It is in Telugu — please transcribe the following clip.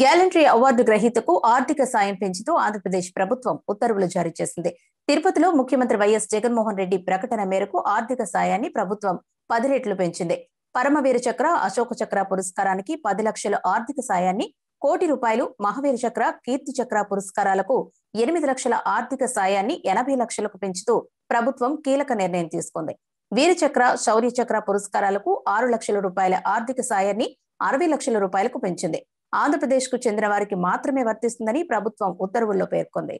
గ్యాలంటరీ అవార్డు గ్రహీతకు ఆర్థిక సాయం పెంచుతూ ఆంధ్రప్రదేశ్ ప్రభుత్వం ఉత్తర్వులు జారీ చేసింది తిరుపతిలో ముఖ్యమంత్రి వైఎస్ జగన్మోహన్ రెడ్డి ప్రకటన మేరకు ఆర్థిక సాయాన్ని ప్రభుత్వం పది రెట్లు పెంచింది పరమవీర చక్ర అశోక చక్ర పురస్కారానికి పది లక్షల ఆర్థిక సాయాన్ని కోటి రూపాయలు మహావీర చక్ర కీర్తి చక్ర పురస్కారాలకు ఎనిమిది లక్షల ఆర్థిక సాయాన్ని ఎనభై లక్షలకు పెంచుతూ ప్రభుత్వం కీలక నిర్ణయం తీసుకుంది వీరచక్ర శౌర్య చక్ర పురస్కారాలకు ఆరు లక్షల రూపాయల ఆర్థిక సాయాన్ని అరవై లక్షల రూపాయలకు పెంచింది ఆంధ్రప్రదేశ్కు చెందిన వారికి మాత్రమే వర్తిస్తుందని ప్రభుత్వం ఉత్తర్వుల్లో పేర్కొంది